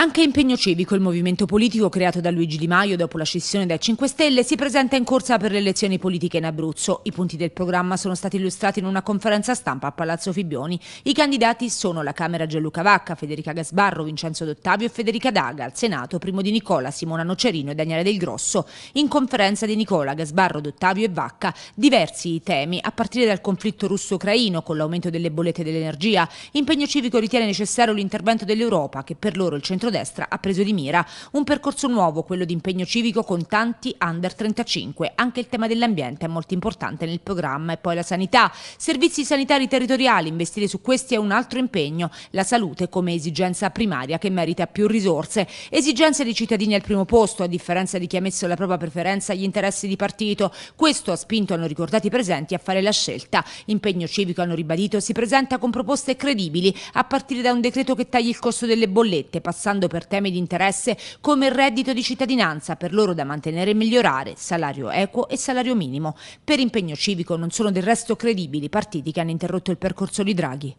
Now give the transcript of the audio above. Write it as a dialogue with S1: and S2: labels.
S1: Anche impegno civico, il movimento politico creato da Luigi Di Maio dopo la scissione dai 5 Stelle, si presenta in corsa per le elezioni politiche in Abruzzo. I punti del programma sono stati illustrati in una conferenza stampa a Palazzo Fibbioni. I candidati sono la Camera Gianluca Vacca, Federica Gasbarro, Vincenzo D'Ottavio e Federica Daga, al Senato Primo di Nicola, Simona Nocerino e Daniele Del Grosso. In conferenza di Nicola, Gasbarro, D'Ottavio e Vacca, diversi i temi, a partire dal conflitto russo-ucraino con l'aumento delle bollette dell'energia. Impegno civico ritiene necessario l'intervento dell'Europa, che per loro è il centro centrodestra ha preso di mira. Un percorso nuovo, quello di impegno civico con tanti under 35. Anche il tema dell'ambiente è molto importante nel programma. E poi la sanità. Servizi sanitari territoriali, investire su questi è un altro impegno. La salute come esigenza primaria che merita più risorse. Esigenze dei cittadini al primo posto, a differenza di chi ha messo la propria preferenza agli interessi di partito. Questo ha spinto, hanno ricordato i presenti, a fare la scelta. Impegno civico, hanno ribadito, si presenta con proposte credibili, a partire da un decreto che tagli il costo delle bollette, passando lavorando per temi di interesse come il reddito di cittadinanza, per loro da mantenere e migliorare, salario equo e salario minimo. Per impegno civico non sono del resto credibili i partiti che hanno interrotto il percorso di Draghi.